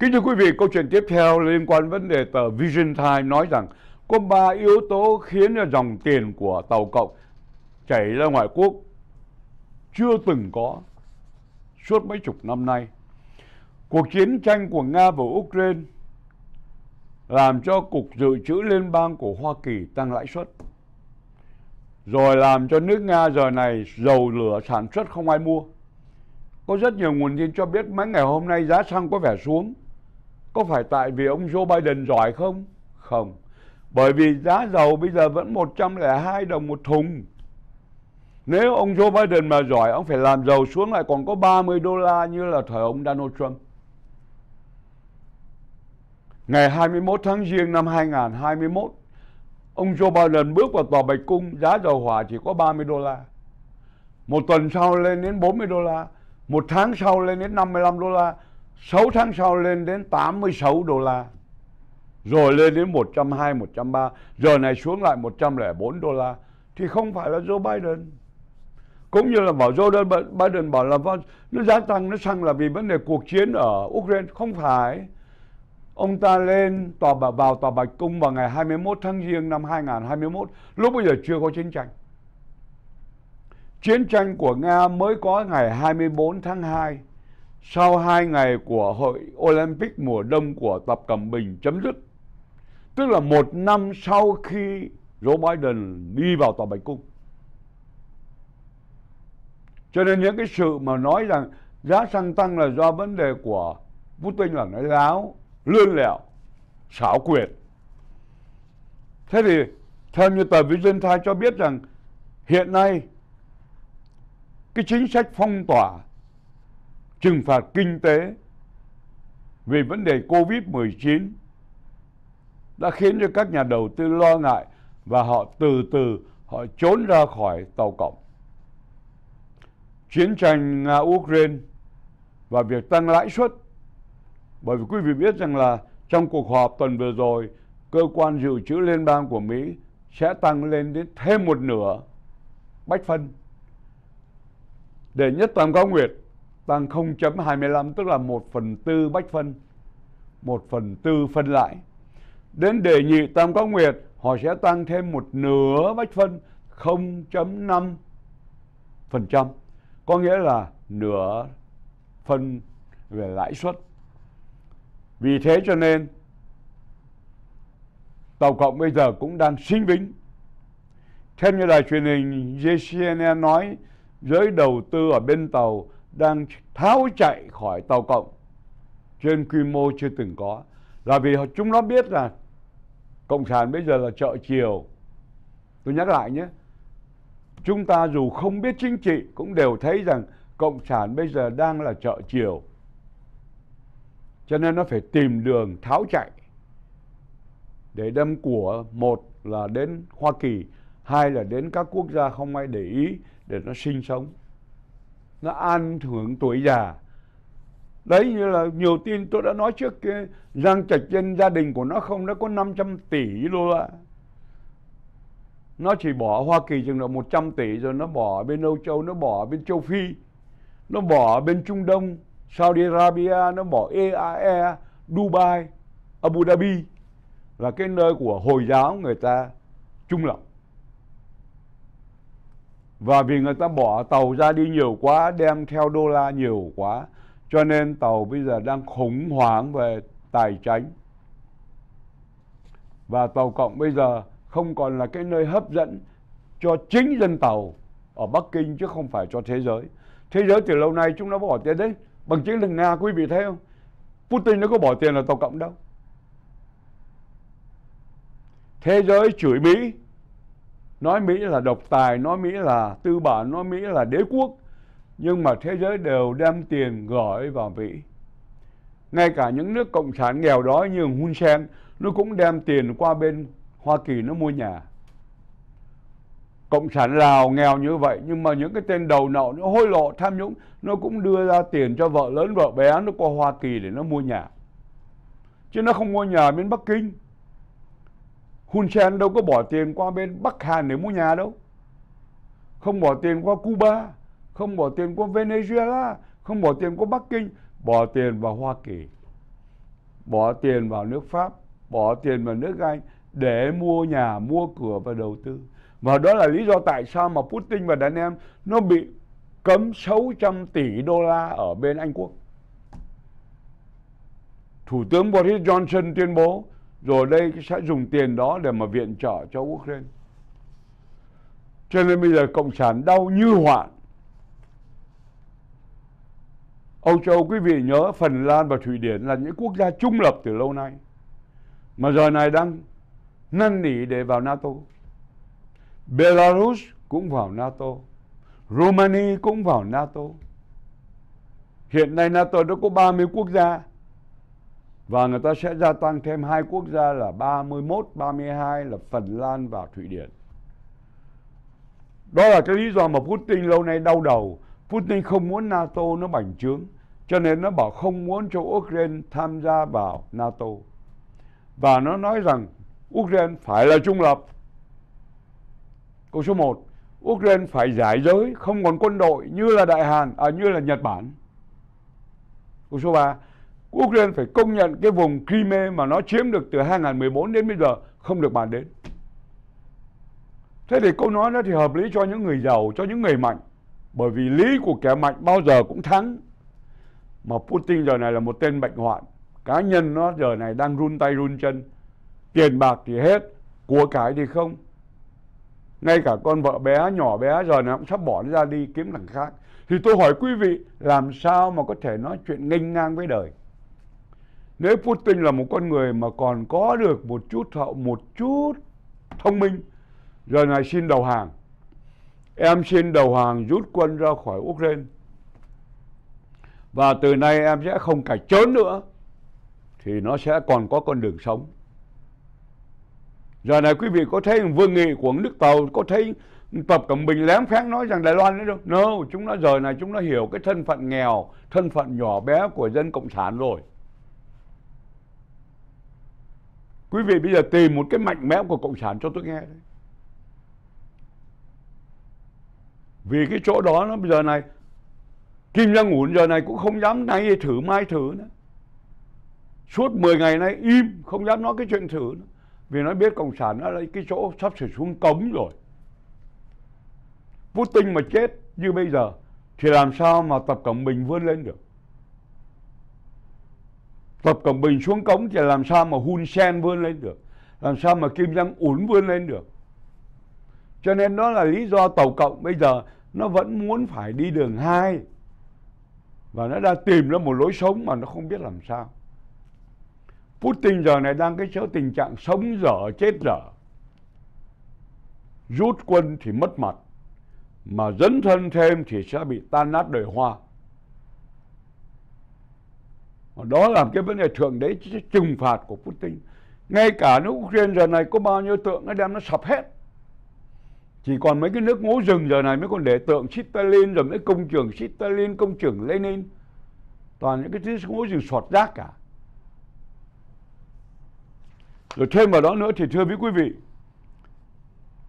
Kính thưa quý vị, câu chuyện tiếp theo liên quan vấn đề tờ Vision Time nói rằng có ba yếu tố khiến dòng tiền của tàu cộng chảy ra ngoại quốc chưa từng có suốt mấy chục năm nay. Cuộc chiến tranh của Nga và Ukraine làm cho Cục Dự trữ Liên bang của Hoa Kỳ tăng lãi suất. Rồi làm cho nước Nga giờ này dầu lửa sản xuất không ai mua. Có rất nhiều nguồn tin cho biết mấy ngày hôm nay giá xăng có vẻ xuống có phải tại vì ông Joe Biden giỏi không? Không. Bởi vì giá dầu bây giờ vẫn 102 đồng một thùng. Nếu ông Joe Biden mà giỏi, ông phải làm dầu xuống lại còn có 30 đô la như là thời ông Donald Trump. Ngày 21 tháng Giêng năm 2021, ông Joe Biden bước vào tòa Bạch Cung, giá dầu hỏa chỉ có 30 đô la. Một tuần sau lên đến 40 đô la, một tháng sau lên đến 55 đô la, 6 tháng sau lên đến 86 đô la rồi lên đến 120, 130, giờ này xuống lại 104 đô la thì không phải là Joe Biden. Cũng như là bảo Joe Biden bảo là vâng, nó giá tăng, nó xăng là vì vấn đề cuộc chiến ở Ukraine. Không phải. Ông ta lên tòa bà, vào tòa Bạch Cung vào ngày 21 tháng Giêng năm 2021, lúc bây giờ chưa có chiến tranh. Chiến tranh của Nga mới có ngày 24 tháng 2 sau hai ngày của hội Olympic mùa đông của Tập Cận Bình chấm dứt. Tức là một năm sau khi Joe Biden đi vào Tòa Bạch Cung. Cho nên những cái sự mà nói rằng giá xăng tăng là do vấn đề của Putin là nói láo, lươn lẹo, xảo quyệt. Thế thì theo như tờ Vision Times cho biết rằng hiện nay cái chính sách phong tỏa trừng phạt kinh tế vì vấn đề Covid-19 đã khiến cho các nhà đầu tư lo ngại và họ từ từ họ trốn ra khỏi tàu cộng. Chiến tranh Nga-Ukraine và việc tăng lãi suất bởi vì quý vị biết rằng là trong cuộc họp tuần vừa rồi cơ quan dự trữ liên bang của Mỹ sẽ tăng lên đến thêm một nửa bách phân để nhất toàn cao nguyệt tăng 0.25 tức là 1 phần tư bách phân 1 phần tư phân lại đến đề nhị tam có nguyệt họ sẽ tăng thêm một nửa bách phân 0.5 phần trăm có nghĩa là nửa phân về lãi suất vì thế cho nên Tàu Cộng bây giờ cũng đang sinh vĩnh. Theo như đài truyền hình JCNN e nói, giới đầu tư ở bên Tàu đang tháo chạy khỏi tàu cộng trên quy mô chưa từng có là vì chúng nó biết là cộng sản bây giờ là chợ chiều tôi nhắc lại nhé chúng ta dù không biết chính trị cũng đều thấy rằng cộng sản bây giờ đang là chợ chiều cho nên nó phải tìm đường tháo chạy để đâm của một là đến hoa kỳ hai là đến các quốc gia không ai để ý để nó sinh sống nó an hưởng tuổi già đấy như là nhiều tin tôi đã nói trước cái giang trạch dân gia đình của nó không đã có 500 tỷ đô la nó chỉ bỏ Hoa Kỳ chừng độ 100 tỷ rồi nó bỏ bên Âu Châu nó bỏ bên Châu Phi nó bỏ bên Trung Đông Saudi Arabia nó bỏ EAE Dubai Abu Dhabi là cái nơi của Hồi giáo người ta trung lập và vì người ta bỏ tàu ra đi nhiều quá, đem theo đô la nhiều quá, cho nên tàu bây giờ đang khủng hoảng về tài chính. Và tàu cộng bây giờ không còn là cái nơi hấp dẫn cho chính dân tàu ở Bắc Kinh chứ không phải cho thế giới. Thế giới từ lâu nay chúng nó bỏ tiền đấy. Bằng chiến lược Nga quý vị thấy không? Putin nó có bỏ tiền vào tàu cộng đâu. Thế giới chửi Mỹ nói Mỹ là độc tài, nói Mỹ là tư bản, nói Mỹ là đế quốc. Nhưng mà thế giới đều đem tiền gửi vào Mỹ. Ngay cả những nước cộng sản nghèo đói như Hun Sen, nó cũng đem tiền qua bên Hoa Kỳ nó mua nhà. Cộng sản Lào nghèo như vậy, nhưng mà những cái tên đầu nậu, nó hối lộ, tham nhũng, nó cũng đưa ra tiền cho vợ lớn, vợ bé, nó qua Hoa Kỳ để nó mua nhà. Chứ nó không mua nhà bên Bắc Kinh. Hun Sen đâu có bỏ tiền qua bên Bắc Hàn để mua nhà đâu. Không bỏ tiền qua Cuba, không bỏ tiền qua Venezuela, không bỏ tiền qua Bắc Kinh, bỏ tiền vào Hoa Kỳ, bỏ tiền vào nước Pháp, bỏ tiền vào nước Anh để mua nhà, mua cửa và đầu tư. Và đó là lý do tại sao mà Putin và đàn em nó bị cấm 600 tỷ đô la ở bên Anh Quốc. Thủ tướng Boris Johnson tuyên bố rồi đây sẽ dùng tiền đó để mà viện trợ cho Ukraine. Cho nên bây giờ Cộng sản đau như hoạn. Âu Châu quý vị nhớ Phần Lan và Thụy Điển là những quốc gia trung lập từ lâu nay. Mà giờ này đang năn nỉ để vào NATO. Belarus cũng vào NATO. Romania cũng vào NATO. Hiện nay NATO đã có 30 quốc gia và người ta sẽ gia tăng thêm hai quốc gia là 31, 32 là Phần Lan và Thụy Điển. Đó là cái lý do mà Putin lâu nay đau đầu. Putin không muốn NATO nó bành trướng. Cho nên nó bảo không muốn cho Ukraine tham gia vào NATO. Và nó nói rằng Ukraine phải là trung lập. Câu số 1. Ukraine phải giải giới, không còn quân đội như là Đại Hàn, à, như là Nhật Bản. Câu số 3. Ukraine phải công nhận cái vùng Crimea mà nó chiếm được từ 2014 đến bây giờ không được bàn đến. Thế thì câu nói đó thì hợp lý cho những người giàu, cho những người mạnh. Bởi vì lý của kẻ mạnh bao giờ cũng thắng. Mà Putin giờ này là một tên bệnh hoạn. Cá nhân nó giờ này đang run tay run chân. Tiền bạc thì hết, của cải thì không. Ngay cả con vợ bé, nhỏ bé giờ này cũng sắp bỏ ra đi kiếm thằng khác. Thì tôi hỏi quý vị làm sao mà có thể nói chuyện nghênh ngang với đời nếu Putin là một con người mà còn có được một chút hậu một chút thông minh giờ này xin đầu hàng em xin đầu hàng rút quân ra khỏi Ukraine và từ nay em sẽ không cải trốn nữa thì nó sẽ còn có con đường sống giờ này quý vị có thấy vương nghị của nước tàu có thấy tập cận bình lém phén nói rằng đài loan đấy đâu no chúng nó giờ này chúng nó hiểu cái thân phận nghèo thân phận nhỏ bé của dân cộng sản rồi quý vị bây giờ tìm một cái mạnh mẽ của cộng sản cho tôi nghe đấy. vì cái chỗ đó nó bây giờ này kim jong ngủ giờ này cũng không dám nay thử mai thử nữa suốt 10 ngày nay im không dám nói cái chuyện thử nữa. vì nó biết cộng sản nó là cái chỗ sắp sửa xuống cống rồi Putin mà chết như bây giờ thì làm sao mà Tập cộng Bình vươn lên được Tập Cận Bình xuống cống thì làm sao mà Hun Sen vươn lên được Làm sao mà Kim Jong Un vươn lên được Cho nên đó là lý do Tàu Cộng bây giờ Nó vẫn muốn phải đi đường hai Và nó đã tìm ra một lối sống mà nó không biết làm sao Putin giờ này đang cái chỗ tình trạng sống dở chết dở Rút quân thì mất mặt Mà dấn thân thêm thì sẽ bị tan nát đời hoa đó là cái vấn đề thượng đế trừng phạt của Putin ngay cả nước Ukraine giờ này có bao nhiêu tượng nó đem nó sập hết chỉ còn mấy cái nước ngố rừng giờ này mới còn để tượng Stalin rồi mấy công trường Stalin công trường Lenin toàn những cái thứ ngố rừng sọt rác cả rồi thêm vào đó nữa thì thưa quý vị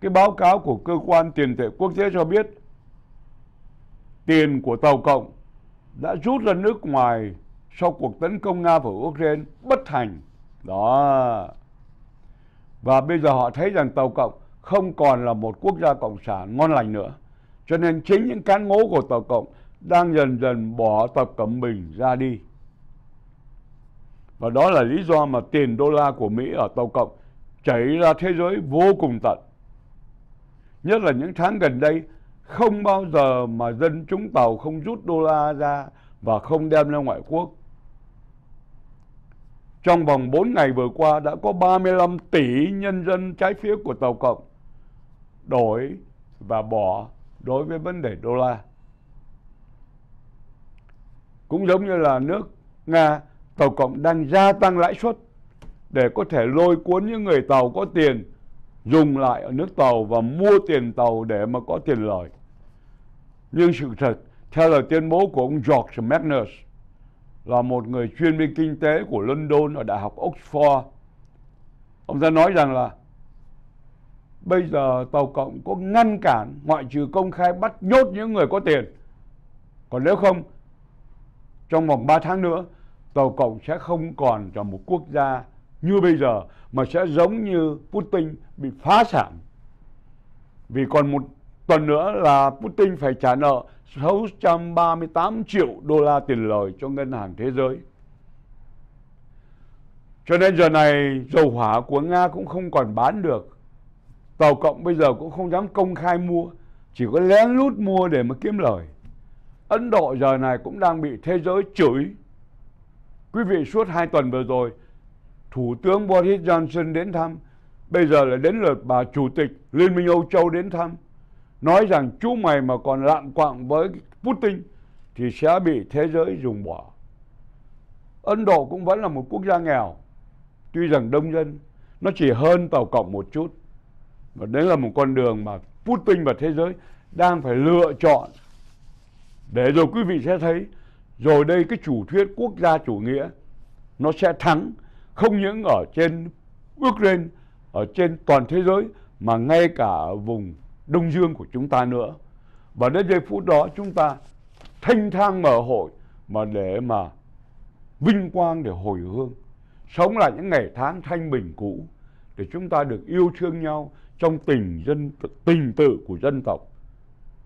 cái báo cáo của cơ quan tiền tệ quốc tế cho biết tiền của tàu cộng đã rút ra nước ngoài sau cuộc tấn công Nga vào Ukraine bất thành. Đó. Và bây giờ họ thấy rằng Tàu Cộng không còn là một quốc gia cộng sản ngon lành nữa. Cho nên chính những cán ngố của Tàu Cộng đang dần dần bỏ Tập Cận Bình ra đi. Và đó là lý do mà tiền đô la của Mỹ ở Tàu Cộng chảy ra thế giới vô cùng tận. Nhất là những tháng gần đây, không bao giờ mà dân chúng Tàu không rút đô la ra và không đem ra ngoại quốc trong vòng 4 ngày vừa qua đã có 35 tỷ nhân dân trái phiếu của Tàu Cộng đổi và bỏ đối với vấn đề đô la. Cũng giống như là nước Nga, Tàu Cộng đang gia tăng lãi suất để có thể lôi cuốn những người tàu có tiền dùng lại ở nước tàu và mua tiền tàu để mà có tiền lời. Nhưng sự thật, theo lời tuyên bố của ông George Magnus, là một người chuyên viên kinh tế của London ở Đại học Oxford. Ông ta nói rằng là bây giờ Tàu Cộng có ngăn cản ngoại trừ công khai bắt nhốt những người có tiền. Còn nếu không, trong vòng 3 tháng nữa, Tàu Cộng sẽ không còn là một quốc gia như bây giờ mà sẽ giống như Putin bị phá sản. Vì còn một tuần nữa là Putin phải trả nợ 638 triệu đô la tiền lời cho Ngân hàng Thế giới. Cho nên giờ này dầu hỏa của Nga cũng không còn bán được. Tàu cộng bây giờ cũng không dám công khai mua, chỉ có lén lút mua để mà kiếm lời. Ấn Độ giờ này cũng đang bị thế giới chửi. Quý vị suốt hai tuần vừa rồi, Thủ tướng Boris Johnson đến thăm, bây giờ là đến lượt bà Chủ tịch Liên minh Âu Châu đến thăm nói rằng chú mày mà còn lạm quạng với Putin thì sẽ bị thế giới dùng bỏ. Ấn Độ cũng vẫn là một quốc gia nghèo, tuy rằng đông dân, nó chỉ hơn Tàu Cộng một chút. Và đấy là một con đường mà Putin và thế giới đang phải lựa chọn. Để rồi quý vị sẽ thấy, rồi đây cái chủ thuyết quốc gia chủ nghĩa nó sẽ thắng không những ở trên Ukraine, ở trên toàn thế giới mà ngay cả ở vùng Đông Dương của chúng ta nữa. Và đến giây phút đó chúng ta thanh thang mở hội mà để mà vinh quang để hồi hương. Sống lại những ngày tháng thanh bình cũ để chúng ta được yêu thương nhau trong tình dân tình tự của dân tộc.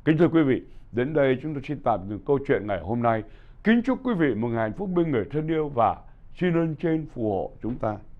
Kính thưa quý vị, đến đây chúng tôi xin tạm dừng câu chuyện ngày hôm nay. Kính chúc quý vị một ngày hạnh phúc bên người thân yêu và xin ơn trên phù hộ chúng ta.